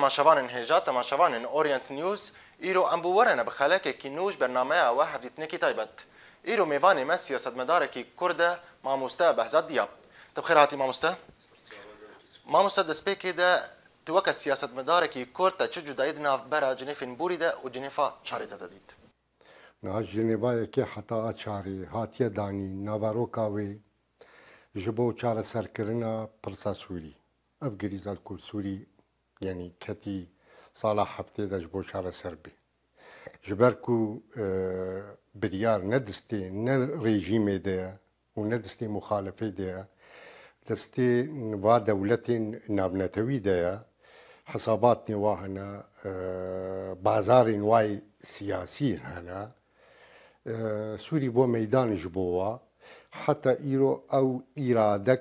تماشوان هجا تماشوان اورينت نيوز ايرو امبو ورنا بخلاك كي نوج برنامج واحد اثنين كي تایبت ايرو میوان ما سیاست مدار كي كرده کرده ماموستا بهزاد دیاب تبخیر هاتی ماموستا ماموستا دسپی کی ده توکا سیاست مدار کی کرد تا چه جداید ناف برا جنيفن بوریده وجنيفا جنیفا چاری تا دید نه جنیفا یکی حتا چاری هاتیه دانی نوارو جبو چار سرکرنا پرسا سوری اف گریزال کل سوری يعني كتي صلاح حفتي داش بۆ چارە سربي جبەر و ندستي اه، نەدەستێ ريجيم ڕێژیمێ وندستي و نەدەستی مخالفی دەیە دەستێ وا نواهنا بازار نواي حساباتنی هنا سوري بو ميدان سیاسی حتى ايرو او مەدانش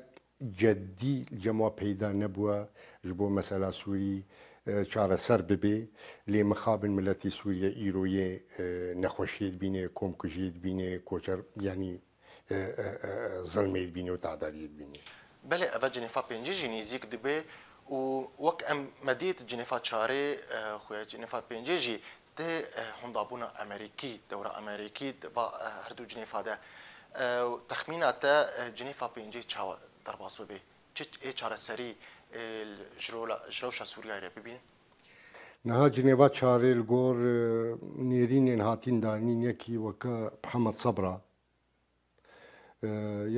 جدي حتا ئیرۆ ئەو ji bo mesela Sûrî e, çareser bibe lê mixabin miletê Sûriye îroyê e, nexweşiyê dibîne, komkujiyê dibîne, koçer yanî e, zilmê dibîne û tadariyê dibîne. Belê eve Cenefa pêncî jî nêzik dibe û wek em medît Cenefa çarê xuya Cenefa pêncî jî tê hondabûna Amerîkî, dewra Amerîkî va her du Cenefa de texmîna te Cenefa pêncî çawa derbas bibe. Çi ê çareserî جروشا سوریا را ببینیم نها جنێوا چارێل گۆر نێرینێن هاتین دانین یەکی وەکە حەمەد سەبرا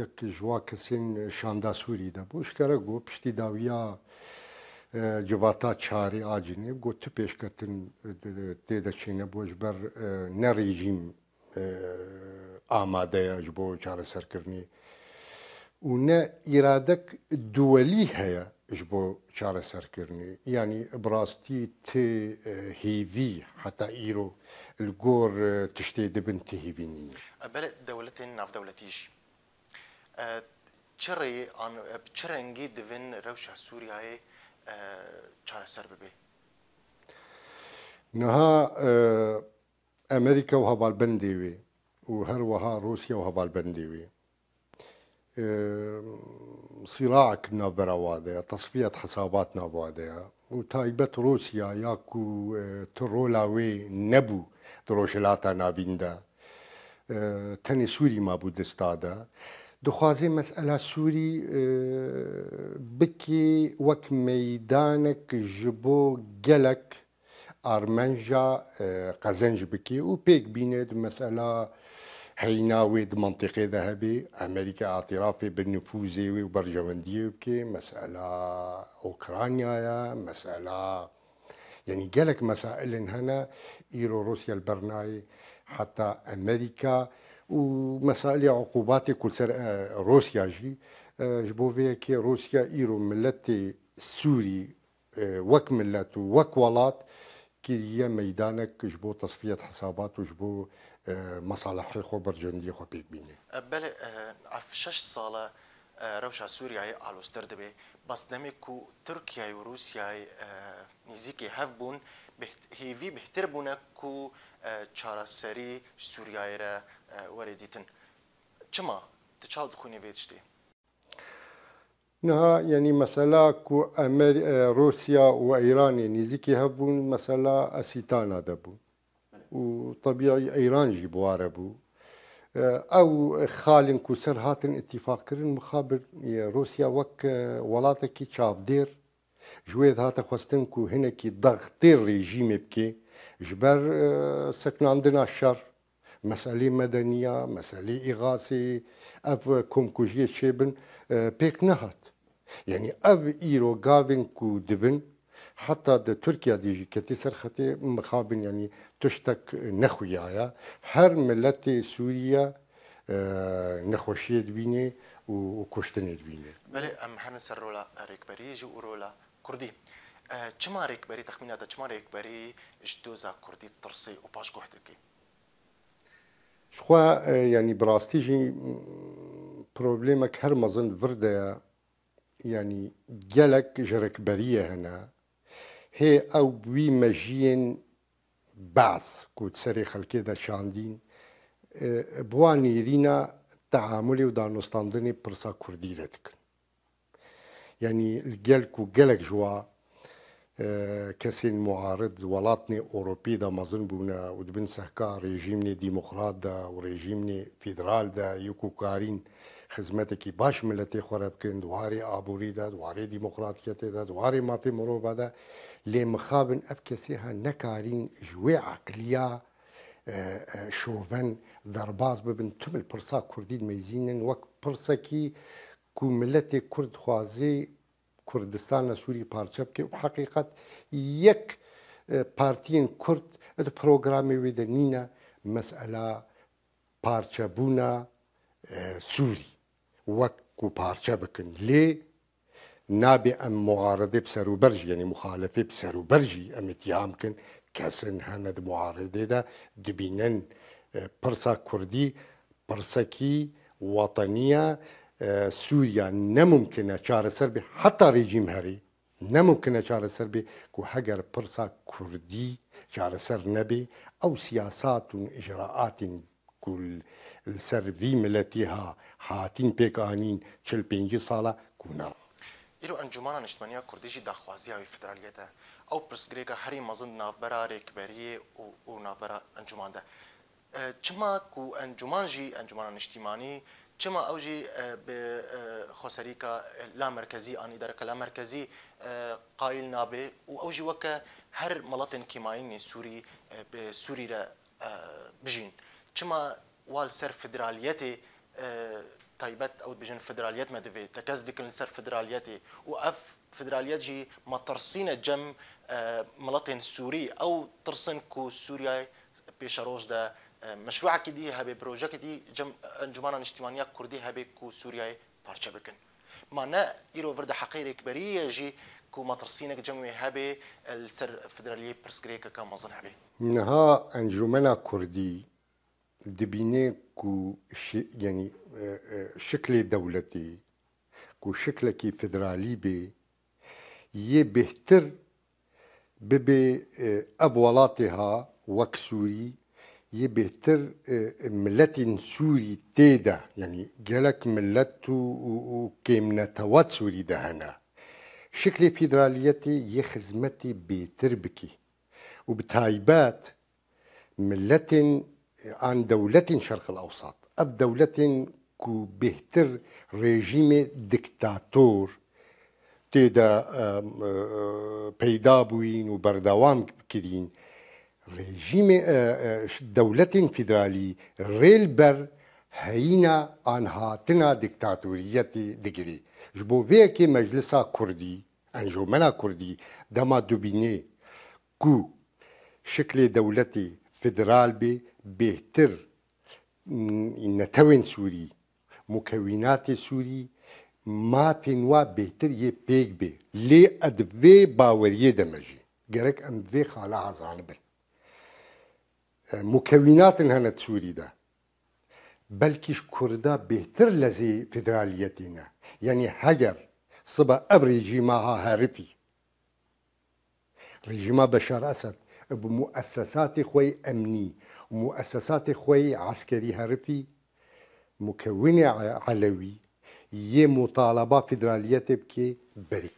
یەک ژوا کەسێن شاندا سووری دە بۆ شکەرە گۆ پشتی داویا جباتا چارێ ئاجنێ گۆ تو پێشکەتن تێدەچینە بۆش بەر نەڕێژیم ئامادەیە بۆ چارەسەرکردنی و نە ئیرادەك دووەلی هەیە جبو شارة سركرني يعني براستي تي اه، هيفي حتى إيرو الجور اه، تشتي دبن تي هيفيني نینی اه، دولتين دولتین ناف دولتیش چرای آن چرنگی دبن روش سوریه چاره سر ببی نها امریکا و هبال بندی و هر وها روسیا و بندی صراع كنا برا تصفية حساباتنا بوادية وتايبت روسيا ياكو ترولاوي نبو دروشلاتا نابيندا تني سوري ما بود استادا دخوازي مسألة سوري بكي وك ميدانك جبو جلك أرمنجا قزنج بكي وبيك بيند مسألة ويد منطقي ذهبي امريكا اعترافي بالنفوذ وبرجمندي بكي مساله اوكرانيا يا مساله يعني قالك مسائل هنا ايرو روسيا البرناي حتى امريكا ومسائل عقوبات كل سر آه، روسيا جي آه، جبو كي روسيا ايرو ملتي سوري آه، وك ملت وك ولات كي ميدانك جبو تصفيه حسابات وجبو مەساڵحی خۆ بەرجەندی خۆ پێک بینێ ئەفشش ساڵە ڕەوشە سووریایی ئالۆستەر دەبێ بەستنەمێک و تورکیای و رووسای نزیکی هەف بوون هێوی بهتر بوونە و چارەسەری سووریایرە وەرە دیتن چما چاو دخونێ بێت شتێ نها یعنی مەسەلا کو ئەمە رووسیا و ئەیرانی نزیکی هەبوون مەسەلا ئەسیتانە دەبوو و طبيعي ايران جي بواره آه، بو او خالن كو سر هاتن اتفاق كرن مخابر روسيا وك آه، ولاتكي تشاف دير جويد هاتا خوستن كو هنكي ضغطير ريجيم بكي جبر عندنا آه، الشر مسألة مدنية مسألة إغاثة أب كومكوجية شيبن بيك نهت يعني او إيرو غابن كو دبن حتى دا تركيا ديجي كتسر خطي مخابن يعني تشتك يا هر ملت سوريا آه، نخوشية بيني وكشتنيت بيني بلي أم حنس رولا ريكبري جو رولا كردي آه، چما ريكبري تخمينات چما ريكبري جدوزا كردي ترسي وباش قحتكي شخوا يعني آه، براستي جي بروبليمك هر مظن فردة يعني جالك جركبرية هنا هي أو بوي ماجين بعث کوچسەری خەلکێ دەشاندین بووە نێرینە تەعاعملی و دانوستاندنی پرسا کوردیرە دکن یعنی گەلک و گەلک ژوە کەسین معارد وڵاتنی ئۆروپی دا مەزن بوونە و دبن سەحکا ڕێژیمنی دیموخرات دا و ڕێژیمنی فیدرال دا یکوکارین و xizmetekî baş milletê xwe re bikin duwarê aborî de duwarê demokratiyetê de duwarê mafê mirova de lê mixabin ev kesê her nekarîn ji wê eqliya şoven derbaz bibin tümil pirsa Kurdî mezînin wek pirsekî ku milletê Kurd xwazê Kurdistana Sûrî parça bike û heqîqet yek partiyên Kurd di programê wê de nîne mesela parçebûna Sûrî. وكو پارچە لي لێ ام ئەم معارضێ بسەر و بەرژ یعنی مخالەفێ بسەر و بەرژی ئەمتیام کن کەسن هەنەت معارضێدا دبینەن برسا اه، کوردی پرسەکی وەتەنیە اه، سووریا نممكن چارەسەر بێ حتا ڕێژیم هەری نەممکنە چارەسەر بێ و هەگەر پرسا کوردی چارەسەر نەبێ ئەو سیاسات و ئژراعاتین سروی ملتی ها هاتین پێک ئاین چل پێ ساڵە کونا. ئیرو ئەنجومانە نیشتمانیا کوردیژی داخوازیاوی فدرالیەتە ئەو پرسگرێکە هەری مەزن ناوبەرا رێکبەریە و ناوبەرە ئەنجوماندا. چما و ئەنجومان ژی ئەنجومانە نیشتیمانی چما ئەو ژی خۆسەریکە لا مرکزی ئانی دەرەکە لا مرکزی قایل نابێ و ئەو ژی وەکە هەر مەڵەتن کیماینی سووری سووری رە بژین. چما والسر فدرالیتی تایبەت ئەوت بژن فدرالیت مەدەبێت تەکەس دیکردن سەر فدرالیەتی و ئەف فدرالیەت جی مەترسینە جەم مڵەتێن سووری ئەو ترسن و سووریای پێشەڕۆژدا مشروعکی دی هەبێ پرۆژەکە دی ئەنجمانە نیشتیمانیا کوردی هەبێ و سووریای پارچە بکن مانە ئیرۆ وردە حەقیرێک بەریە ژی و مەترسینێک جەموێ هەبێ سەر فدرالیە پرسکرێکەکە مەزن هەبێ نها ئەنجومەنا كردي دبيني كو ش... يعني اه، اه، شكل دولتي كو شكل كي فدرالي بي يه بهتر ببي اه، أبوالاتها وك سوري يه بهتر ملت سوري تيدا يعني جالك ملت وكيمنة نتوات سوري دهنا شكل فدراليتي يه خزمتي بكي وبتايبات ملت عن دولة شرق الأوسط أب دولة كو بهتر ريجيم دكتاتور تيدا بيدابوين آه، وبردوام كدين ريجيم آه، آه، دولة فيدرالي ريلبر هينا عن هاتنا دكتاتورية دقري جبو فيك مجلسا كردي انجومنا كردي دما دوبيني كو شكل دولة فيدرال بي بهتر نەتەوێن سوري مكونات سوري ما تنوا بهتر بيك بي لي ادوه باوريه دمجي غرق ام دوه بێ عزان بل مكونات مکەویناتن سوري سووریدا بەلکیش کووردا بهتر لزي زێ يعني یعنی صبا سبە ئەم هارفي هەرپی بشار اسد ئەسد بمؤسساتی خۆی ئەمنی مؤسسات خوي عسكري هربي مكونة علوي يه مطالبة فدرالية بكي بري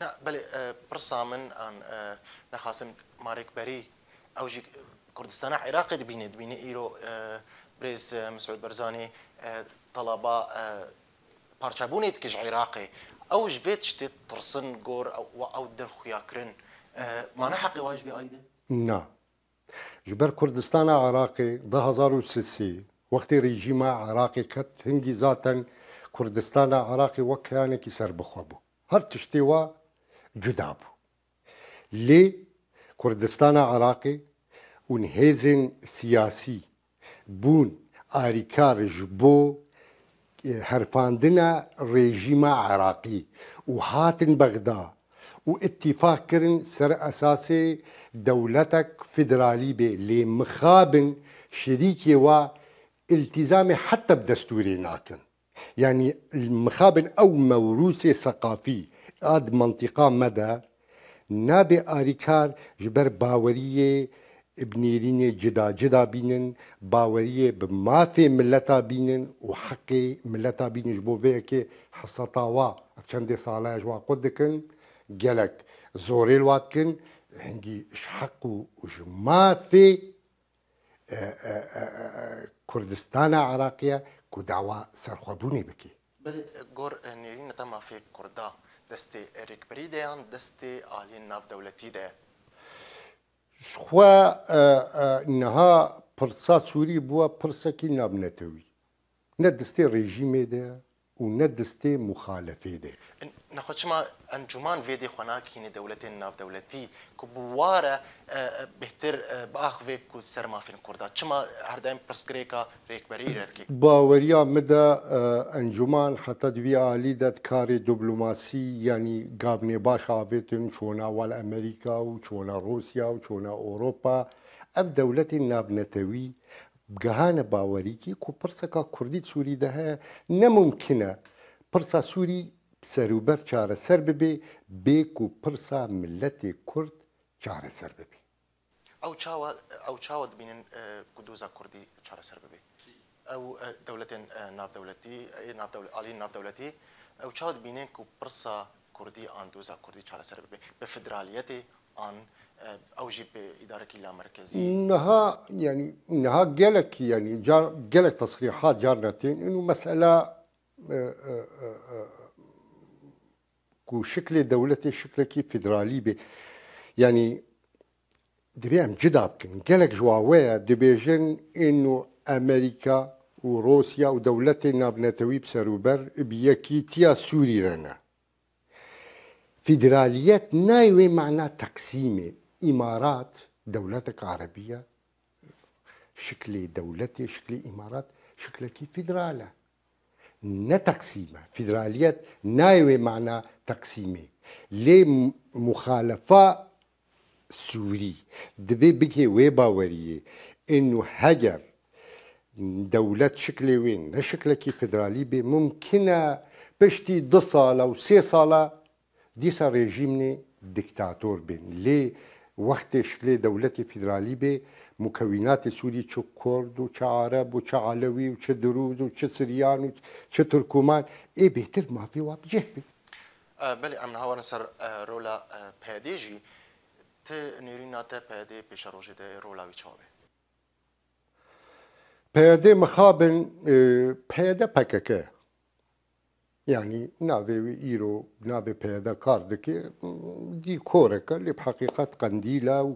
نه آه، بله پرسامن آن آه، نخواستم مارک بری اوجی کردستان عراقي دبینه دبینه ایرو آه، برز مسعود برزانی طلبة پارچابونیت کج عراقی اوج فيتش ترسن گور او او دن خویا ما نه واجبي واجبی نعم نه ji ber Kurdistana Iraqê 2003 وەختی ڕژیما عراقی کەت هەنگی زاتەن کوردستانە عراقی وەک کەیانێکی سربخوا بوو هەر تشتی وە جودا بوو لێ کوردستانە عراقی اون هێزن سیاسی بوون ئاریکارش بۆ هەرپاندنە ڕێژیما عراقی و هاتن بەغدا واتفاق كرن سر اساسي دولتك فدرالي بي لمخابن شريكي و التزامي حتى بدستوري ناكن يعني المخابن او موروثي ثقافي قد منطقه مدى نابي اريكار جبر باوريه بنيرين جدا جدا بينن باورية في ملتا بينن وحقي ملتا بينن جبو فيكي حصة طاوا فشندي جوا قدكن gelek zorel wat kin hingî şheq û ji matê Kurdistana Iraqî ku dawa serxwebûnê bike. Gor nêrîna tema fê Kurda destê erêkberî de yan destê aliyên navdewletî de. Xwe niha pirsa Sûrî bûye pirsekî navnetewî. Ne destê rejîmê de و نه دسته مخالفه ده نخوشما انجمن ویدی خوناکی نه دولت ناب دولتی که بواره بهتر باخوه که سرمافین کرده چما هر دائم پرسگری که ریکبری رد که باوریا مده انجمن حتی دوی آلی داد کار دبلوماسی یعنی گابنه باش آبیتن چونا وال امریکا و چونا روسیا و چونا اوروپا اب دولت ناب نتوی گەهانە باوەریکی و پرسەکە کوردی سووری دە هەیە نەممکنە پرسا سووری سەروبەر چارەسەر ببێ بێک و پرسا ملەتی کورد چارەسەر ببێ ئەو چاوە ئەو چاوە دبینن گودوزە کوردی چارەسەر ببێ ئەو دەولەتێن ناودەولەتی عالی ناودەولەتی ئەو چاوە دبینێن و پرسا کوردی ئاندوزە کوردی چارەسەر ببێ بە فدرالیەتی ئان او جي بي اداره مركزيه انها يعني انها قالك يعني جار قالك تصريحات جارنتين انه مساله آه، آه، آه، شكل دولتي شكل كي فيدرالي بي يعني دبيام جدابكن قالك جواوية جن انه امريكا وروسيا ودولتنا بنتوي بسروبر بيكيتيا سوري رنا فيدراليات نايوي معنى تقسيمي امارات دولتك عربيه شكل دولتي شكل امارات شكلك فيدراله نا تقسيمة فيدراليات نايوي معنى تقسيمة لي مخالفة سوري دبي بكي باوريه انه هجر دولة شكل وين نه كي فدرالي بي ممكنة بشتي دو صالة و سي صالة ديسا ريجيمني ديكتاتور بين ليه وەختێش لێ دەولەتی فیدراالی بێ مکەویناتی سووری چ کورد و چ عرب و چ عالەوی و چه دروز و چه سریان و چه ترکمان ئێ بێتر مافی وا بجێ بێ بەێ ئەم هاوارە سەر ڕۆلا پێدێژی ت نێری ناتە پێدێ پێشە ڕۆژێ دە ڕۆلاوی چاوێ پێدێ مخابن پێدە پەکەکە يعني نافي إيرو نافي بهذا كاردك دي كورك اللي بحقيقة قنديلة و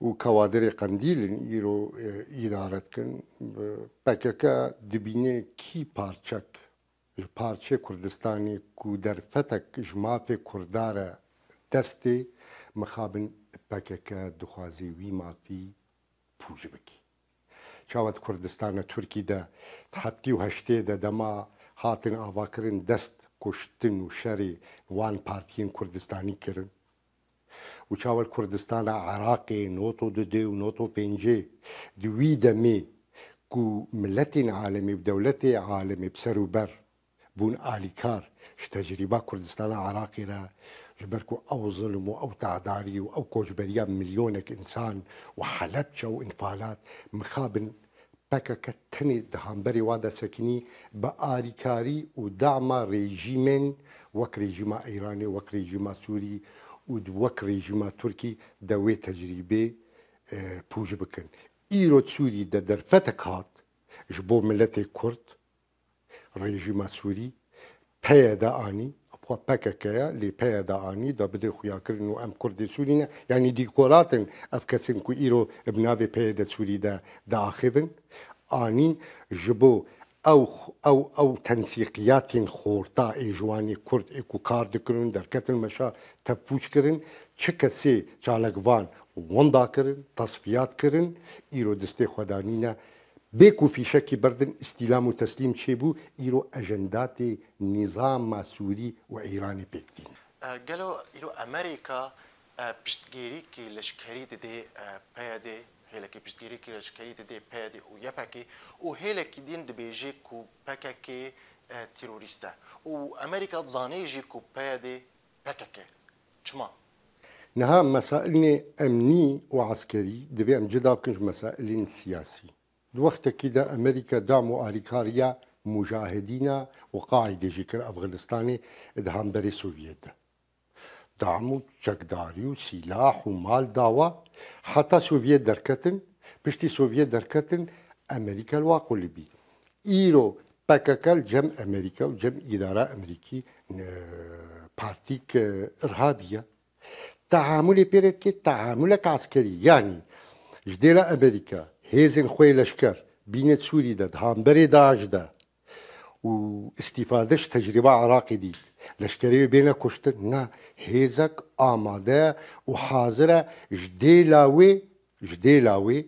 وكوادر قنديل إيرو إدارة كن بكك دبيني كي بارشك پارچه کوردستانی کو در فتک جماف کردار دستی مخابن پکک دخوازی وی مافی پوج بکی چاوت کردستان ترکی ده هفتی و هشتی ده دما هاتن آواکرین دست کشتن و شری وان پارتیین کردستانی کردن و چاوەل کردستان عراقی نوتو دو دو نوتو پێنجێ دووی دەمێ و ملەتین عالمی و دەولەتی عالمی بسەر و بەر بوون ش تجربه کردستان عراقی را جبرك أو ظلم وأو تعداري وأو كوجبريا مليونك إنسان و انفالات مخابن pekeke tenê dihanberê wa destekenî bi alîkarî û dema rejîmên wek rejîma Îranê wek rejîma Sûrî û wek rejîma Tirkî de wê tecrîbê pûj bikin. Îro Sûrî de derfetek hat ji bo milletê Kurd, rejîma Sûrî peye de anî خوا پەکەکەیە لێ پەیەداانی دا بدێ خویاکردن و ئەم کوردی سوورینە ینی دیکۆراتن ئەف کەسن و ئیرۆ بناوێ پێدە سووریدا داخبن ئانین ji بۆ ئەو ئەو ئەو تەنسیقیاتین خۆرتا ئێژوانی کورد ئێک و کار دکردن دەرکەتن مەشا تەپوچکردن چ کەسێ چالەکوان وەنداکردن تەسفیاتکردن ئیرۆ دستێ خۆدانینە بێک و فیشکی بردن ئیسیلام و تەسلیم چێ بوو ئیرۆ ئەژەنداتێ نیزام ماسووری و ئەیرانی پێکتین گەلۆ ئیرۆ ئەمریکا پشتگیریکی لەشکەری دێ پێدێ هێلکی پشتگیریکی لەشکەری دێ پێدێ و یەپەکی و هێلکی دین دەبێژێ و پەکەکێ تیرۆریستە و ئەمریکا زانێژی و پێدێ پەکەکێ چما؟ نها مسائلني أمني وعسكري دبي أم جدا بكنش مسائل سياسي الوقت كده أمريكا دعموا أريكاريا مجاهدين وقاعدة جيكر أفغانستاني إدهام بري سوفيت دعموا چەکداری وسلاح ومال داوا حتى سوفيت دركتن بشتي سوفيت دركتن أمريكا دەرکەتن ئەمریکا واقو لبی ئیرۆ پەکەکەل جەم ئەمریکا و جەم ئیدارا ئەمریکی پارتیک ڕهابە تەعااملی پێرێت کێ تەعااملە کاسکەری hêzên xwe leşker bîne Sûrî de di hanberê Daş de û istîfadeş tecrîba Iraqê dît. Leşkerê wê bêne kuştin ne hêzek amade û hazir e ji dêla wê ji dêla wê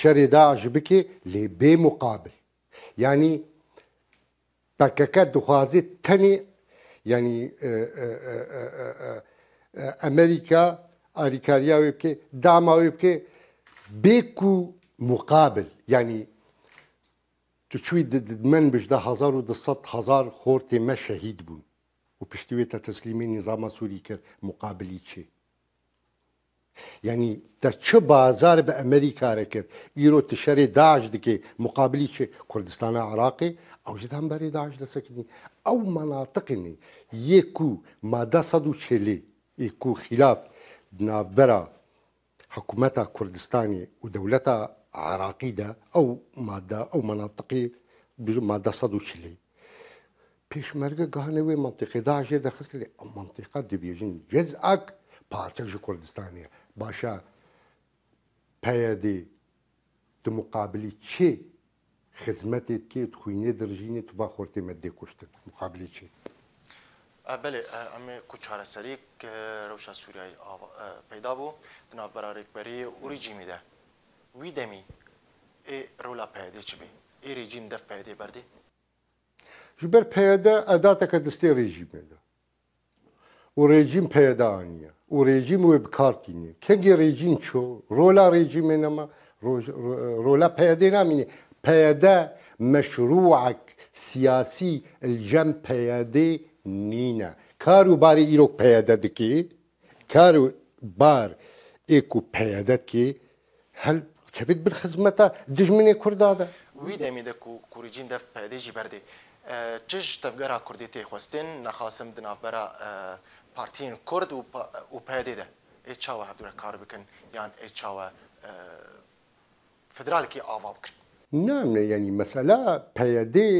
şerê Daş bike lê bê muqabil. Yani PKK dixwaze tenê yani Amerika alîkariya wê bike dama wê bike bê ku مقابل یعنی تو چوی دد من بجده هزار و دست هزار خورت ما شهید بون و پشتوی تا تسلیمی نظام سوری کرد مقابلی چه یعنی تا چه بازار به امریکا را کرد ایرو تشری داعش دکه مقابلی چه کردستان عراقی او جد هم بری داعش دسکنی او مناطقنی یکو ماده صد و چلی یکو خلاف نابرا حکومت کردستانی و دولت عراقیدا ئەو مادە ئەو مناتقی مادە سەد وچلی پێشمەرگە گەهانەوەی منطقی داژێ دەخست لێ ئەم منطقە دەبێژین جێز ئاک پارچەکژ کوردستانە باشە پەیەدی دمقابلی چێ خزمەتێت کێت خوینێ دەژینێت تو با خۆرتێمە دێ کوشتن مقابلی چێ بله ئەمێ کوچارەسەری ڕەوشە سووریایی پیدا بوو دناو بەرارێکبەری ئوریجیمیدە وی دمی ای رولا پیاده چی بی ای رژیم دف پیاده بردی جبر پیاده ادات کدستی رژیم ده او رژیم پیاده آنیه او رژیم وی بکارتینیه کنگی رژیم چو رولا رژیم نما رولا پیاده نامینه پیاده مشروعك سیاسی الجم پیاده نینه کارو باری ایروک پیاده دکی کارو بار ایکو پیاده که هل Kevit bir hizmete dijminê Kurda de. Wî demê de ku kuricîn dev peyde jî berdê. Çij tevgera Kurdê tê xwestin nexasim di navbera partiyên Kurd û peyde de. Ê çawa hevdûrek kar bikin yan ê çawa federalekî ava bikin. نعم يعني مسألة بيدي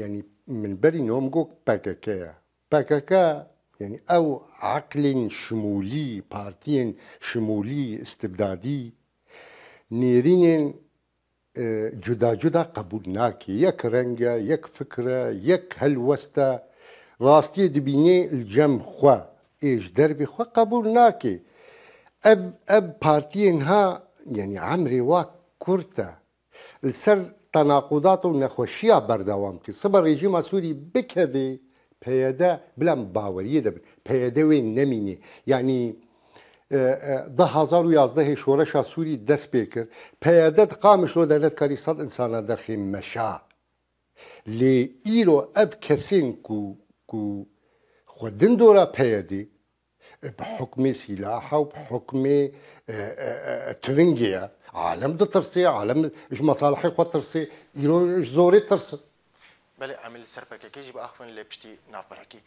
يعني من بري نومغو باكاكا باكاكا يعني أو عقل شمولي بارتين شمولي استبدادي نیرین جدا جدا قبول ناکی یک رنگ یک فکر یک هلوسته راستی دبینه الجم خوا ایش دربی خوا قبول ناکی اب اب بارتين ها يعني عمري واك كرتا السر تناقضات ونخوشية بردوامتي صبر ريجيما سوري بكذي بيدا بلا مباورية دبر بيدا وين نميني يعني 2011 اه، اه، شورشا سوری دەست پیادت قامش قامشۆ دەنێت کاری انسان ئینسانە مشا مەشا لێ ئیرۆ ئەد کەسین و خودن دورا پیادی بحكم سلاح وبحكم اه، ترنجية عالم دو ترسي عالم ايش مصالحي خو ترسي يلو ايش زوري ترسي بلي عمل سربك كيجي باخفن لي بشتي ناف بركي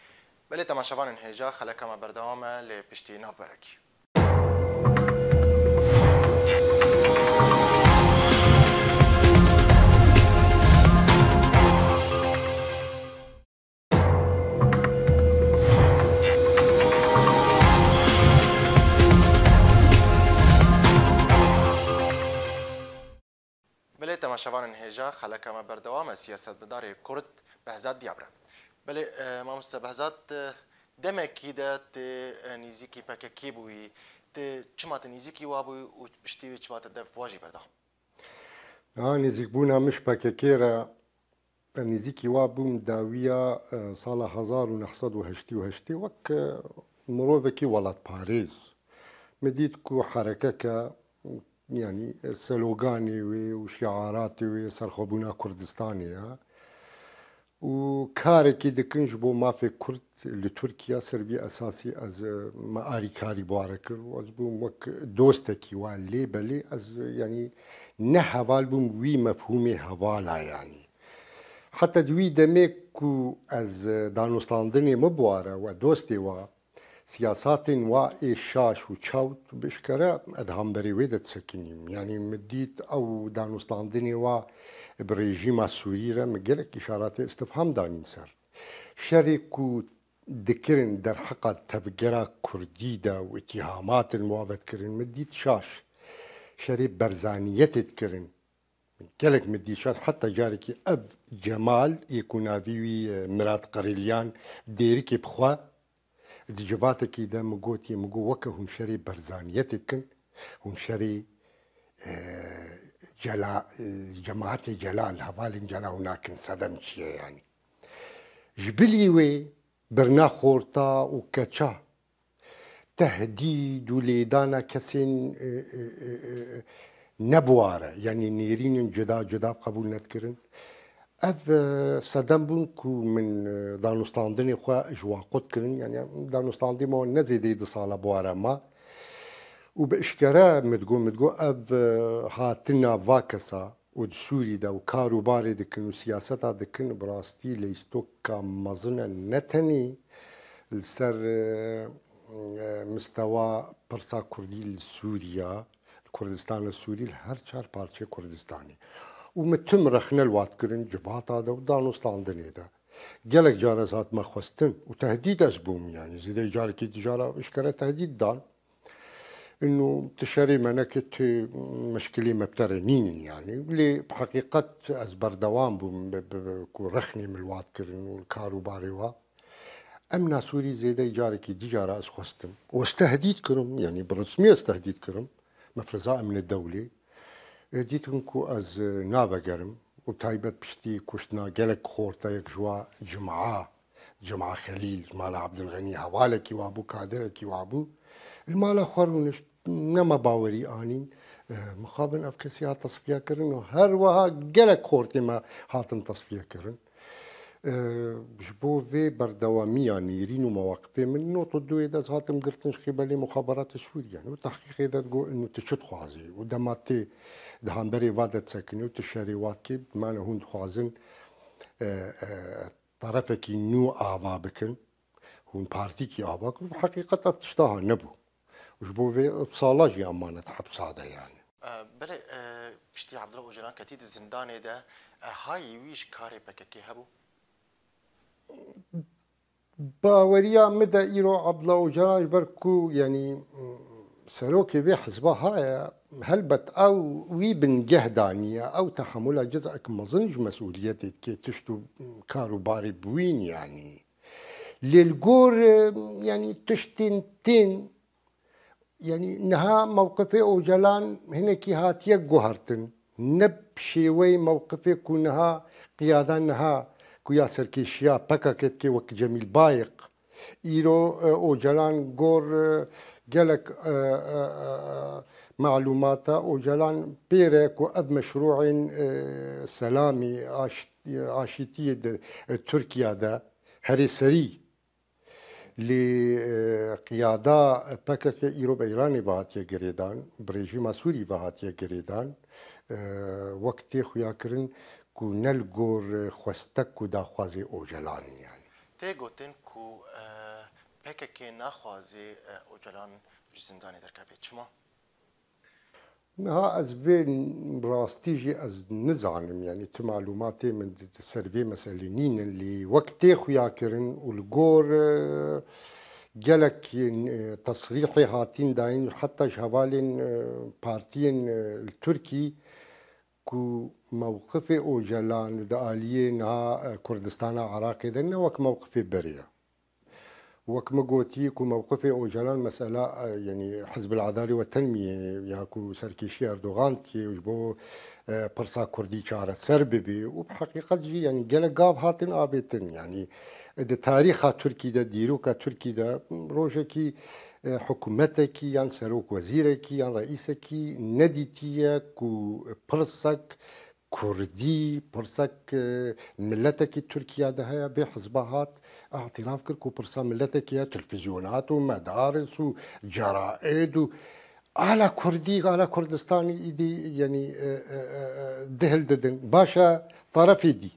بلي تما شفان انهجا ما بردوامه لي بشتي ناف شوان هێژا خەلەکەمە بەردەوامە سیاستمەدارێک کورد بەهزاد دیابرا بڵێ مامۆستا بەهزاد دەمێکی دە تێ نزیکی پەکەکی بووی تێ چماتە نزیکی وابووی و پشتی چماتە دەف واژی بەردەوام نزیکبوونا مش پەکەکێرە نزیکی وا بووم داویە ساڵە 1970 وەک مرۆڤێکی وڵات پارێز مدید و حرەکەکە یعنی سلوګانې وي او شعارات وي سرخوبونه کوردستاني و کارێکی دکنج بۆ مافێ کورد لە تورکیا سربی ئەساسی ئەز مەعاری کاری بوارە کرد و ئەس بووم وەک دۆستێکی وا لێ بەلێ ئەس ینی نە هەواال بووم وی مەفهومێ هەواڵایانی حتا دوی دەمێک و ئەز دانوستاندنێ مەبوارە و دۆستێ وە siyasatin واقع شاش وتشاوت بشكرا ادهم بريويدة سكينيم يعني مديت او دانوسلاندني و بريجيما سوريرا مجلك اشارات استفهام دانين سر شركو دكرن در حق تفجرا كرديدا واتهامات الموافد كرن مديت شاش شري برزانيت كرن جلك مديشان حتى جاركي اب جمال يكون فيوي مرات قريليان ديركي بخوا Dicivate de mı gotiye mı go vaka hunşeri berzaniyet etkin, hunşeri cela, cemaati celal, havalin celal unakin sadem çiye yani. Jbili ve برنا خورتا وكتشا تهديد وليدانا كسين نبوارة يعني نيرين جدا جدا قبول نتكرن اف صدام بون کو من دانوستاندنی خو جوا قوت کرن یعنی دانوستاندی ما نزیدی د سالا بواره ما و باشكرا مدقو مدقو اب هاتنا واكسا و سوري دا و كاروباري دكن و سياستا دكن براستي ليستوكا مزنا نتني لسر مستوى برسا كردي لسوريا الكردستان السوري لهر چار بارچه كردستاني û min tim rexnel watkirin ji bata de û danûslandinê de. Gelek cara zat me xwestin û tehdîd ez bûm yani zîde carekî dijara eşkere tehdîd dan. انه تشاري منكت مشكلة مبترنين يعني اللي بحقيقة از بردوام بو رخني من الواد كرن والكارو باريوا امنا سوري زيدا يجاري كي ديجارة از خستم واستهديد كرم يعني برسمية استهديد كرم مفرزاء من الدولة دیتون کو از نابه گرم و تایبت پشتی کشتنا گلک خورتا یک جوا جمعه جمعه خلیل مال عبدالغنی حواله کی وابو کادر کی وابو المال خورونش نما باوری آنین مخابن افکسی ها تصفیه کرن و هر وها گلک خورتی ما هاتن تصفیه کرن جبو في بردوامية نيرين ومواقف من نوت دو إذا زهات مقرتنش قبل مخابرات سوريا يعني وتحقيق إذا تقول إنه تشد خوازي ودماتي di hemberê va de sekinî û tu şerê wakê bimane hûn dixwazin tarefekî nû ava bikin hûn partîkî ava kir heqîqet ev tişta ha nebû ji bo vê sala jî emanet hebsa de yani Belê piştî Hebdil Ojeran ketî di zindanê de hayî wî ji karê pekekê hebû باوەریان مدە ئیرۆ عبدڵاوجار بەر و یعنی سەرۆکی بێ حزبە هەیە هلبت او ويبن جهدانية او تحملها جزءك مظنج مسؤوليتك كي تشتو كارو باري بوين يعني للجور يعني تشتين تين يعني نها موقفي او جلان هنا كي هاتيه جوهرتن نب شيوي موقفي كونها قيادة نها كويا سركيشيا بكاكت كي وك جميل بايق ايرو او جلان جور جلك آآ آه، آآ آه، آه، معلوماتا وجلان بيرك وأب مشروع سلامي عاشتية تركيا دا هرسري لقيادة باكت إيروب إيراني بهاتيا جريدان بريجيما سوري بهاتيا جريدان وقتي خويا كرن کو نلګور خوسته کو دا خوازي او جلان يعني ته ګوتن کو پکه کې ناخوازي او جلان زنداني درکبه چما ها از راستی جی از نزعلم تو معلوماتی من السربي مسالينين اللي وقتي خويا كرن والجور جالك اه، اه، تصریح هاتین داین حتی شهوالين بارتين اه، ترکی کو موقف او جلان داليين ها كردستان عراقي دنا وك موقف بریه وكما قوتيك وموقفي وجلال مسألة يعني حزب العدالة والتنمية ياكو سركيشي أردوغان كي وجبو آه، برسا كردي شارة سرببي وبحقيقة جي يعني قلق قاب هاتن ابيتن يعني ده تاريخ تركي ده ديروكا تركي ده روجكي آه، حكومتك يعني سروك وزيرك يعني رئيسك كو وبرسك كردي برسك آه، ملتك تركيا ده بحزبها هات اعتراف کرد که پرسا ملت که تلفزیونات و مدارس و جرائد و على كردي على كردستان دي يعني دهل ددن باشا طرفي دي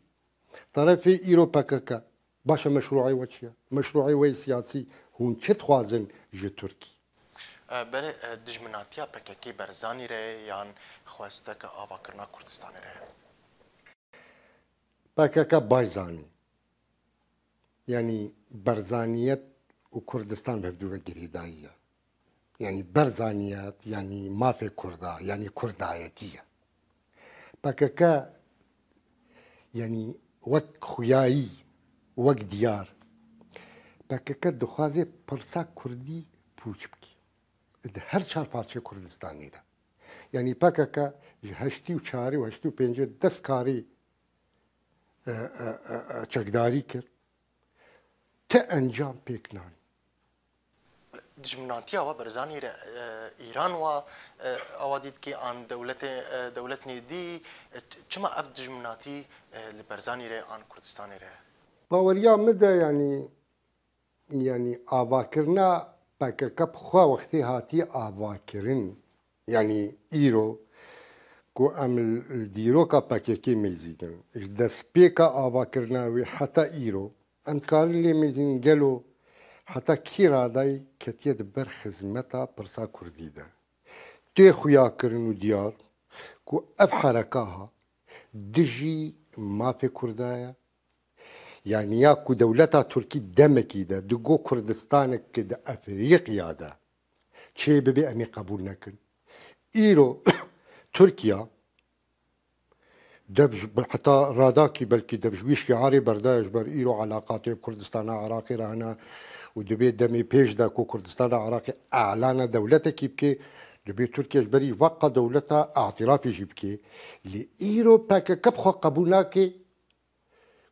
طرفي ايروبا كاكا باشا مشروعي وشيا مشروعي وي سياسي هون تشت خوازن جي تركي بله دجمناتیا پککی برزانی ره یان خواسته که آوا کرنا کردستانی ره پککا بایزانی yani berzaniyet û Kurdistan hevdû ve girêdayî ye. Yani berzaniyet yani mafê Kurda yani Kurdayetî ye. PKK yani wek xuyayî wek diyar PKK dixwaze pirsa Kurdî pûç bike. Di her çar parçe Kurdistanê de. Yani PKK ji heştî û çarî û heştî û pêncê destkarî çekdarî kir te encam pêkinan دژمناتیا و برزانی را ایران و آوادید که آن دولت دولت نیدی چما اف دژمناتی لبرزانی را آن کردستان را باوریا مده یعنی یعنی آواکرنا پکک بخوا وقتی هاتی آواکرن یعنی ایرو کو ام دیرو کا پککی میزیدن دست پیکا آواکرنا وی حتی ایرو امکانلی میزین گلو حتی کی را دای کتیه بر خدمتا پرسا کردی ده تی خویا کرن و دیار کو اف حرکاها دجی مافی کردایا یعنی یا کو دولتا ترکی دمکی ده دگو کردستانک که ده افریقیا ده چه ببی امی قبول نکن ایرو ترکیه دبج حتى راداكي بلكي دبجويش عاري برداج بر إيرو علاقاتي كردستان عراقي رانا ودبي دمي بيج دا كو كردستان عراقي أعلان دولتك يبكي دبي تركيا جبري وقع دولتها اعتراف يجيبكي لإيرو باكا كبخو قبولناكي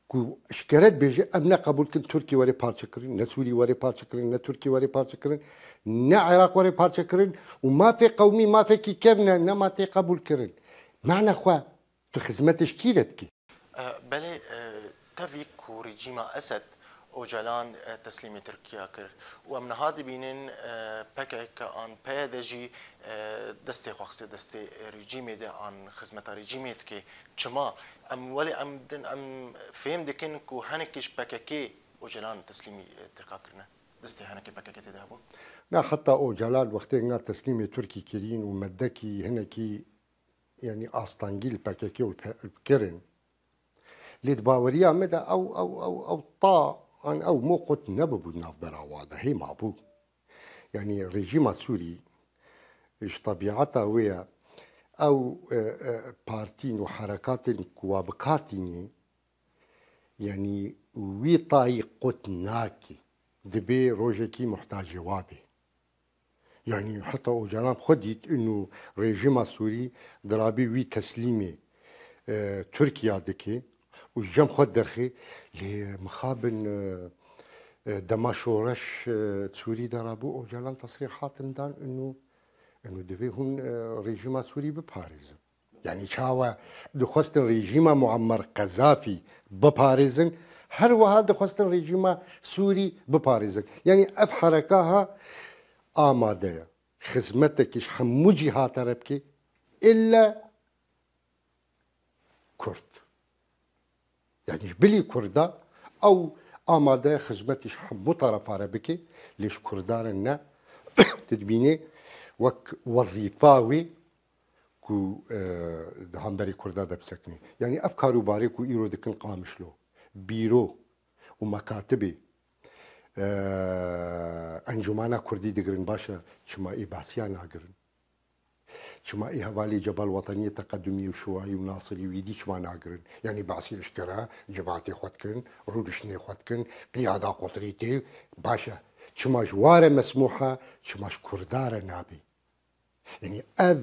کو شکرت بیجه ام نه قبول کن ترکی وری پارچه کرن نه سوری وری پارچه کرن نه ترکی وری پارچه کرن نه عراق وری پارچه کرن و ما فی قومی ما فی کی کم نه نه ما تی قبول کرن معنی خواه تو خزمەتش چی لە بکەی بەێ تەوی و ریجیما ئەسد ئۆجلان تەسلیمی ترکیا کرد و ئەم نەها دەبینن پەکێک کە ئان پێ دەژی دەستی خواخستی دەستی ریجیمێدا ئان خزمەتە ریجیمێتکێ چما ئەم وەلی ئەم دن ئەم فێم دکن و هەنێکیش پەکەکێ ئۆجلان تەسلیمی ترکاکردە دەستی هەنەکە پەکەکە تێدا بوو نا حتا ئۆجلال وەختێک نا تەسلیمی تورکی کرین و مەدەکی هەنێکی يعني أستانجيل باكاكي والكرن اللي تباوريا مدى أو أو أو أو طا أو موقت نببو ناف براوادا هي معبو يعني الرجيم السوري إش طبيعته ويا أو بارتين وحركات كوابكاتيني يعني وي ناكي دبي روجكي محتاج جوابي يعني حتى وجناب خديت انه ريجيما سوري درابي وي تسليمي آه تركيا دكي وجم خد درخي لمخابن آه دما شورش آه سوري درابو وجلان تصريحات مدان انه انه دبيهم ريجيما سوري بباريز يعني شاوا دخستن ريجيما معمر قذافي بباريزن هل وهذا دخستن ريجيما سوري بباريزن يعني اف حركاها آمادەیە خزمەتێکیش هەمووجی هاتەرە بکە ئللا کورد یعنی بلی کووردا ئەو ئامادەیە خزمەتیش هەموو تەرەفارە بکە لێش کوردارن نە تبینێ وەک وەزیفاوی و هەمبەری اه، کووردا دەبسەکنی یعنی يعني کاروبارێک و ئیرۆ دکن قامشلو بیرۆ و انجمن کوردی دیگرین باشه چما چمایی باسیان چما ای حوالی جبل وطنی تقدمی و شوایی و ناصری و ایدی چما ناگرن یعنی باسی ئشکرا جباتی خۆتکردن خود کن قیادا قوتری تی باشه چما جوار مسموحا چما کوردارە نابی یعنی اذ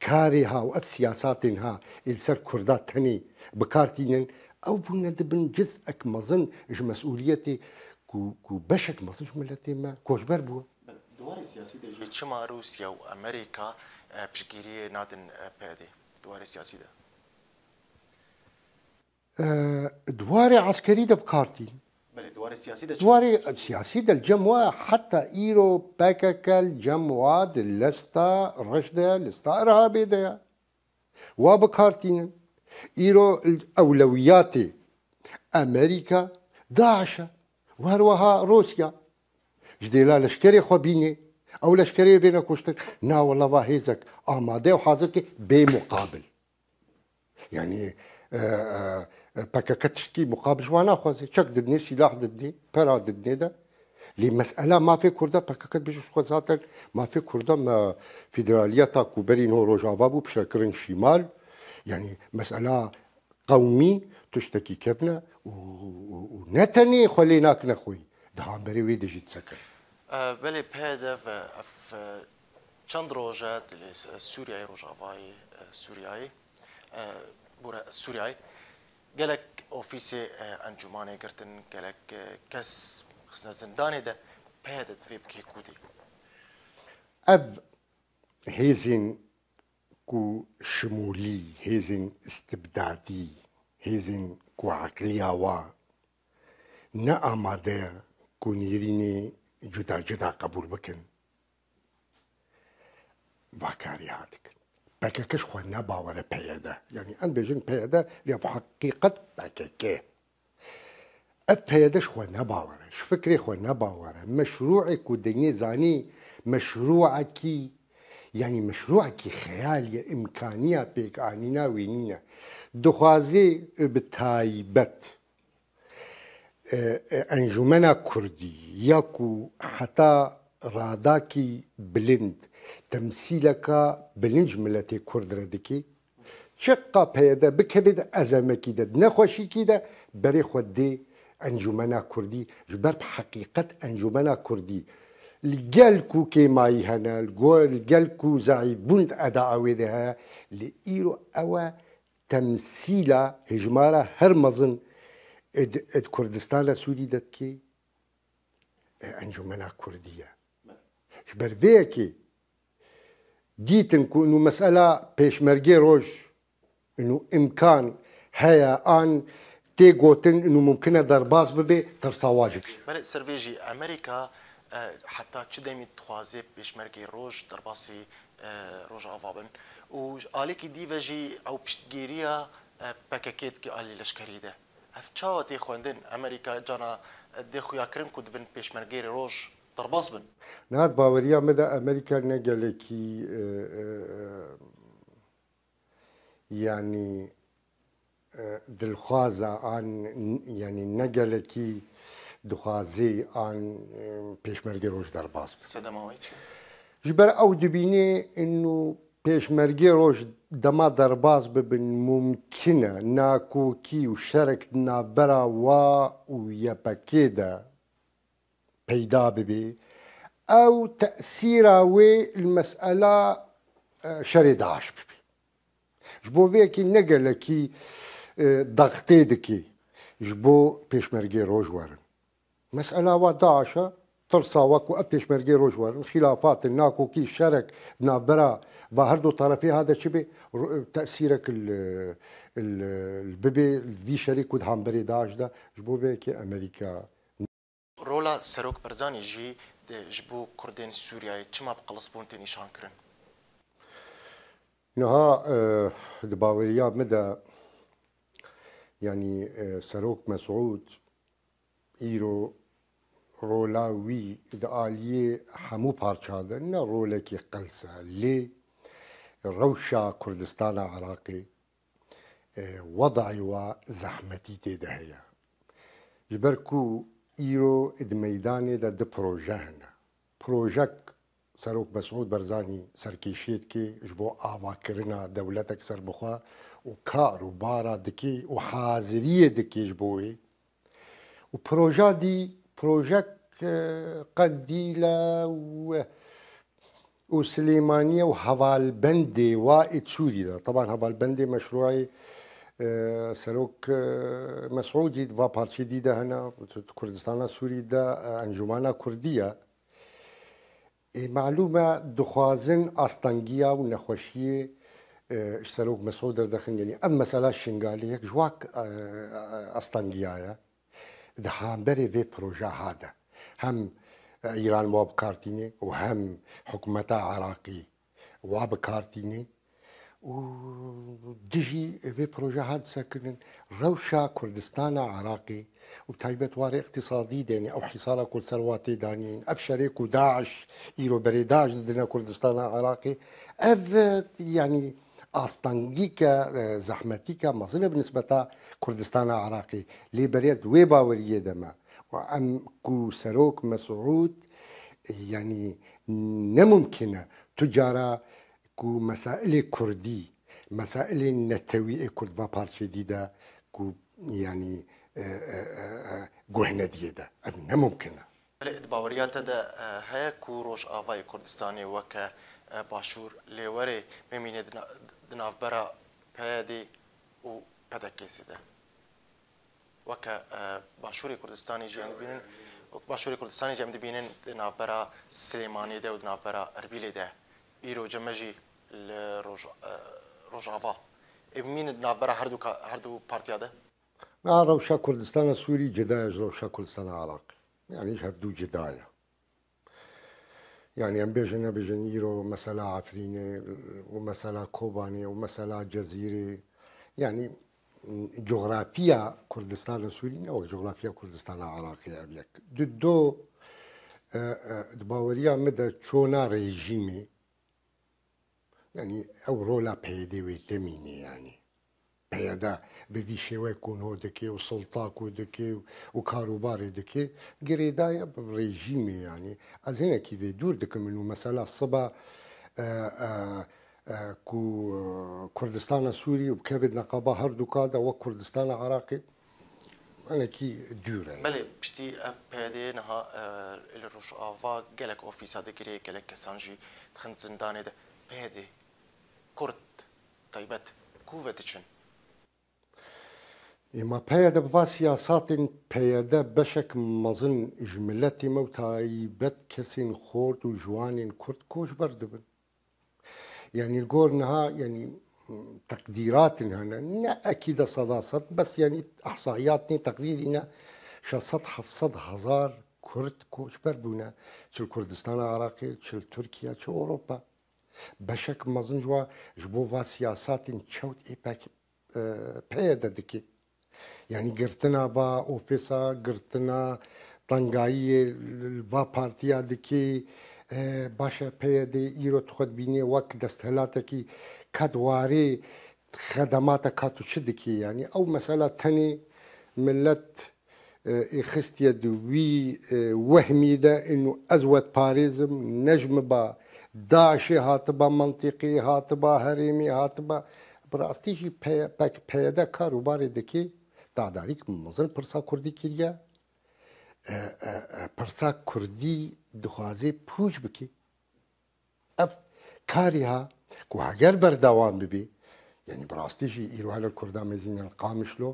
کاری ها و ئەف سیاسات ها ایل سر کوردا تنی بکارتینن او بوونە دەبن جز ئەک مەزن ژ مەسئولەتی كو كو بشك ما ملتي ما كوش بربوا دوار سياسي ده چما روسيا و بشكيري نادن بادي دوار سياسي ده دوار عسكري ده بكارتي بل دوار سياسي ده دوار سياسي ده الجموا حتى ايرو باكاكا جموا دلستا رشده لستا ارهابي ده وبكارتين ايرو اولوياتي امريكا داعشه وهروەها ڕۆسیا ژدێلا لە شکرێ خۆ بینێ ئەو لە شکرێ بێنە کوشتن ناوەڵەوا هێزك ئامادە و حازرکی بێ مقابل یعنی پەکەکە تشتی مقابل جوان ناخوازی چەک دنێ سیلاح دنێ پەرا دنێدا لی مەسئلا مافێ کووردا پەکەکەت بژ خۆزاتك مافێ کووردەم فیدرالیە تا کوبەری نۆ ڕۆژاوا بوو پیشەکردن شیمال یعنی مەسئلا قومی تشتكي كبنا ونتني خليناك نخوي ده عم بري ويدي جيت سكر أه، بلي بهذا ف چند روجات سوريا روجافاي أه، سورياي أه، برا سورياي قالك اوفيسي انجماني قرتن قالك كس خصنا زنداني ده بهذا في بكي كودي اب هيزن كو شمولي هيزن استبدادي izin cu akliyawa na amade ku nirini جدا juda kabul bikin vakari hadik بكاكش خوانا باورة بيدا يعني أن بيجن بيدا لحقيقة بكاكي أبيدا خوانا باورة شفكري خوانا باورة مشروعك ودنيا زاني مشروعك يعني مشروعك خيال يا إمكانية بيك آنينا وينينا دخوازێ بە تایبەت ئەنجومەنە اه، اه، کوردی حتى و حتا ڕاداکی بلند تەمسیلەکە بلنج ملەتی کوردرە دکی چقا پێدە بکەوێت ئەزەمەکی دەد نەخۆشیکی دە بەرێ خۆ دێ ئەنجومەنا کوردی ji ber heقیقت ئەنجومەنا کوردی li gel ku kêmayî hene li gor gel ku zaîbûnd eda ewê de heye تمثيلا هجمارا هرمزن اد, اد كردستان لا سوري دتكي إيه، انجمنا كرديه جبر بيكي ديتن انه مساله بيشمرجي روج انه امكان هيا ان غوتن انه ممكن ضرباز ببي ترسا واجب ملك سرفيجي امريكا اه، حتى چدەمی خوازي پێشمەرگی روج دەرباسی اه، روج ئاوا وقالك ديفاجي او بشتجيريا باكاكيت كي قال لشكري ده هفتشاو تي خواندن امريكا جانا دخو يا كريم كنت بن بيش مرغيري روج ترباز بن نهاد باوريا مدى امريكا نجلكي يعني دلخوازه عن يعني نجلكي دخوازي عن بيشمرغي روج درباز سدماويتش جبر او دبيني انه پێشمەرگێ ڕۆژ دەما باز ببن ممکنە ناکۆکی و شەرک نابەرا وا و یەپەکێدا پەیدا ببێ او تەسیرا وێ مەسئلا شەرێ داش ببێ ژ بۆ وێکی نەگەلەکی دەختێ دکێ ژ بۆ پێشمەرگێ ڕۆژ وەرن مەسئلا وا داشە ترسا وەکو ئە پێشمەرگێ ڕۆژ وەرن خلافاتن ناکۆکی شەرک نابرا ظاهر له طرفي هذا شبه تاثيرك الببي في شريك ود هامبري داش دا جبو بك امريكا رولا سروك برزاني جي جبو كردين سوريا چما بقلص بون تني شان كرن نها آه، دباوريا مدى يعني آه، سروك مسعود ايرو رولا وي د حمو بارشاد پارچه رولا كي روله که روشا کوردستانا عراقی وەضعی وا زەحمەتی تێدا هەیە جبەر کو ئیرۆ دمەدانێدا د پرۆژە هەنە پرۆژەک سەرۆک بەسعود بەرزانی سەرکیشێت کێ ji بۆ ئاواکردنا دەولەتێک سربخوا و کار و بارا دکێ و حازریە دکێش بۆی و پرۆژادی پرۆژەک قەندی لە وسليمانيه وهفال بندي وائد سوري طبعا هفال بندي مشروعي آه، سلوك مسعودي دفا بارتي دي ده هنا كردستان سوري ده آه، انجمانا كرديه معلومه دخوازن استنجيه ونخوشيه آه، سلوك مسعود در دخن يعني ام مساله شنغاليه جواك استنجيه ده هامبري في بروجا هذا هم ايران وابكارتيني وهم حكومتها عراقي وابكارتيني ودجي في بروجا هاد ساكن روشا كردستان عراقي وتايبت واري اقتصادي داني او حصار كل ثرواتي دانيين اف شريك وداعش ايرو بري داعش ضدنا كردستان عراقي اذ يعني اصطنجيكا آه، زحمتيكا مظلة بالنسبة كردستان عراقي لي بريد ويباورية دما وأنقوا سروك مسعود يعني نممكنة تجارة كو مسائل كردي مسائل نتوي كرد وبارشي ديدا كو يعني گوهنه دیه ده ام نممکنه بله باوریات ده هیا کو روش آوای کردستانی وک باشور لیوره بمینه دنافبرا پیدی و پدکیسی ده وەکە آه، باشووری کوردستانی ژیان بینن وەک باشووری کوردستانی جەم دەبینن ناپەرا سلێمانێدە و ناپەرا ئەربیلێدە ئیرۆ جەمەژی لە ڕۆژاوا هردو هردو هەردوو ده آه، پارتیادە روشا کوردستانە سووری جدایە روشا کوردستانە عراق یانیش دو جدایە يعني ام بيجن بيجن يرو مسألة عفرينة ومسألة كوباني ومسألة جزيرة يعني جغرافيا كردستان سوريا او جغرافيا كردستان عراقي ابيك دو دو دباوريا مدى تشونا ريجيمي يعني او رولا بيدي ويتميني يعني پیدا به وی شوه کنه دکی و سلطا کو دکی و کاروبار دکی گریدای رژیمی یعنی از اینه که دور دکم و مثلا صبح كو كردستان سوري وكبد نقابة هر دوكادا وكردستان عراقي أنا كي دورة بله بشتي اف بي دي نها الروش آفا جلك اوفيسا دكري جلك كسانجي تخن زنداني ده بي دي كرد طيبت كوفة تشن ما پیاده با سیاست پیاده بشک مزن جملتی موتایبت کسین خورد و جوانین کرد کوش بردبن يعني الجور انها يعني تقديرات انها اكيد صد بس يعني احصائيات تقدير انها شصد حفصد هزار كرد كوش بربونا شل كردستان العراقي شل تركيا شل اوروبا بشك مظن جوا جبوفا سياسات شوت ايباك آه، پیدا دكي يعني گرتنا با اوفيسا گرتنا تنگایی با بارتيا دكي باشە پێدێ ئیرۆ خۆت بینێ وەک دەستهلاتێکی کەدوارێ خەدەماتە کات و چ دکی ینی ئەو مەسەلا تەنێ ملت خستە دووی وەهمیدە ئین و ئەزوەت پارێزم نەژمە بە داعشێ هاتبە منتیقی هاتبە هەرێمی هاتبە براستیشی پەیەدە کاروبارێ دەکێ داداریک مزن پرسا کوردی کردە پرسا کوردی dixwaze pûç bike ev karê ha ku heger berdewan bibe yani bi rastî jî îroheler kurda mezînên qamişlo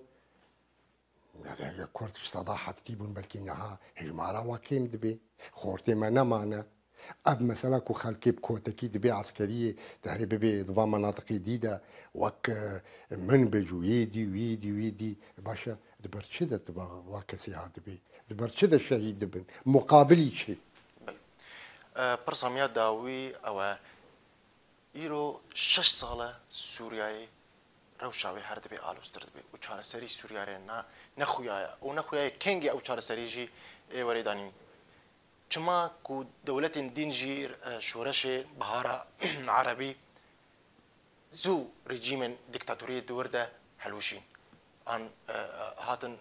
هەگە کورتش سەدا حەفتی بوون بەلکی نەها هژمارە واکیم دبێ خۆرتێمە نەمانە ئەف مەسەلا و خەلکی کۆتەکی دبێ ئاسکەریە دەهرێ ببێ دوا مەناتقی دیدا وەک من بەجوێدی وێدی وێدی باشە دبەر چ دەتبا وا کەسی ها دبێ دبەر چ دە شەهید دبن مقابلی چی؟ پرسەمیا داوی ئەوە ئیرۆ شش ساڵە سووریایی ڕەوشاوی هەردەبێ ئالوستر دەبێ و چارەسەری سووریارێن نەخوایە ئەو نەخوایە کەنگی ئەو چارەسەریژی ئێوەرەدانین چما و دەولەتین دینژی شوورەشێ بەهارە عربی زوو ڕژیمن دیکتاتوری دووردە هەلوشین ئەن هاتن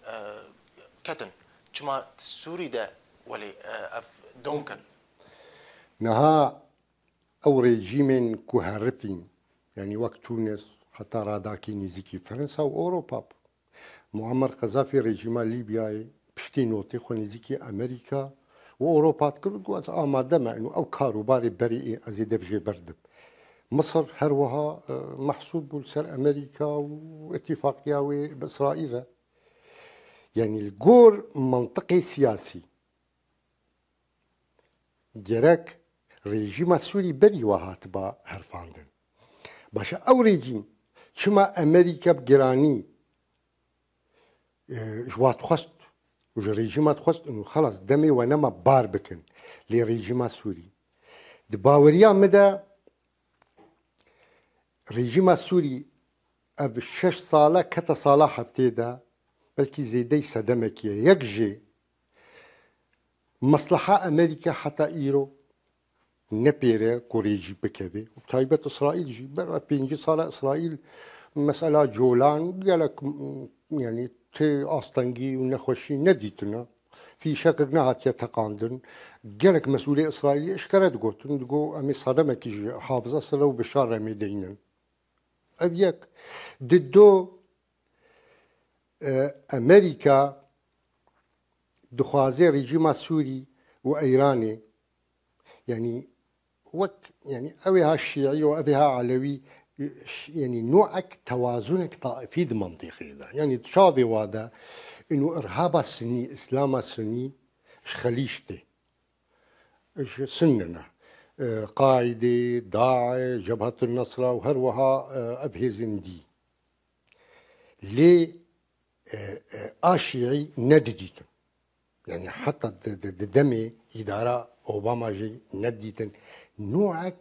کەتن چما سووری دە وەلی دۆمکەن نها او ژیمێن کوهرتین يعني وقت تونس حتى ڕداکی نزیکی فرنسا و ئۆرۆپا بوو محەممەد قەزافی ڕێژیما لیبیایە پشتی نۆتی خۆ نزیکی ئەمریکا و ئۆرۆپات کرد گواز ئامادەمەن و ئەو کاروباری بەری ئەزی دەبژێ بەردم مصر هەروەها محسوب بوو سەر ئەمریکا و ئەتیفاقیاوێ بەسرائیرە یعنی يعني گۆر منطقی سیاسی جرك rejima Suriyberî ve hatiba herfandin. Başa ew rejîm çima Emerîka bi giranî ji wa dixwast û ji rejîma dixwastin û xelas demê we nema bar bikin lê rejîma Sûrî. Di baweriya me de rejîma Sûrî ev şeş sala kete sala heftê de belkî zêdey sedemekî ye yek jê mesleha Emerîka heta îro نپیره کره جی بکوه تایبت اسرائیل جی برا پینجی سال اسرائیل مسئله جولان گلک یعنی تی آستنگی و نخوشی ندیتنا في شكل نهات يتقاندن قالك مسؤولي إسرائيلي إيش كرد قوتن دقو أمي صدمة كيجي حافظة سلو بشارة ميدينن أبيك ددو أمريكا دخوازي رجيم سوري وإيراني يعني وقت يعني أبيها الشيعي وأبيها علوي يعني نوعك توازنك طائفي ذا منطقي ذا يعني تشابه وادا انه ارهاب السني اسلام السني اش خليشته اش سننا آه، قاعدة داعي جبهة النصرة وهروها آه، أبهي زندي لي آه، آشيعي نددتن يعني حتى دمي إدارة أوباما جي نددتن نوعك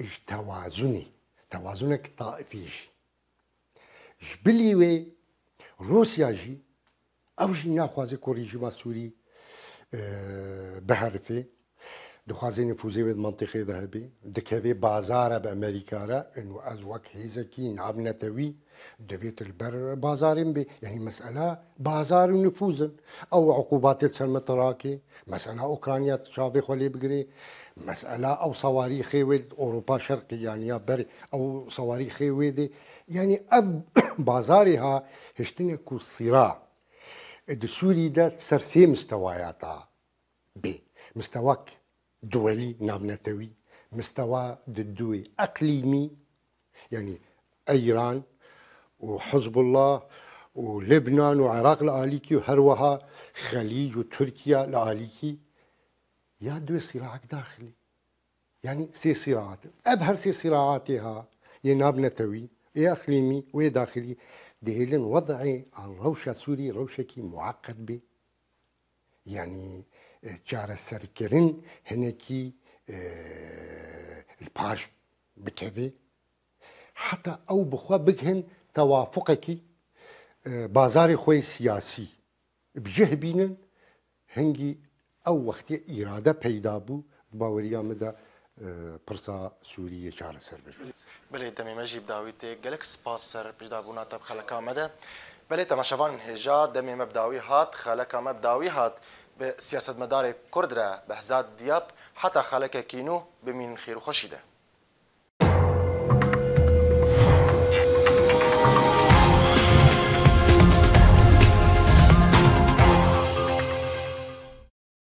اش توازني توازنك طائفي جبلي وي روسيا جي او جي ناخوازي كوريجيما سوري أه دو دخوازي نفوزي ويد منطقي ذهبي دكهوي بازارة بأمريكا را انو ازوك وك هيزكي نعب نتوي دبيت البر بازارين بي يعني مسألة بازار نفوزن او عقوبات تسلم تراكي مسألة اوكرانيا تشافي خلي بقري مسألة أو صواريخ ويد أوروبا شرقي يعني يا بري أو صواريخ ويد يعني أب بازارها صراع الصراع السوري ده سرسي مستوياتا ب مستواك دولي نابنتوي مستوى ددوي أقليمي يعني إيران وحزب الله ولبنان وعراق لآليكي وهروها خليج وتركيا لآليكي يا دوي صراعك داخلي يعني سي صراعات أبهر سي صراعاتها يا ناب نتوي يا إقليمي ويا داخلي دهيلن وضعي عن روشة سوري روشة كي معقد بي يعني جارة سركرن هنكي اه, آه، الباش بكذي حتى أو بخوا بكهن توافقك آه، بازار خوي سياسي بجه بينن هنجي ئەو وەختی ئیرادە پەیدا بوو باوەریامەدا پرسا سووریە چارەسەر بێت بلێ دەمێمەژی بداویتێ گەلک سپاس سەر پشدابوونا تەب خەلەکامەدە بلێ تەماشەوان هێژا دەمێ مەبداوی هات خەلەکە مەبداوی هات بە سیاست مەدارێک کوردرە بەهزاد دیاب حتا خەلەکە کین و بمین خێر و خۆشیدە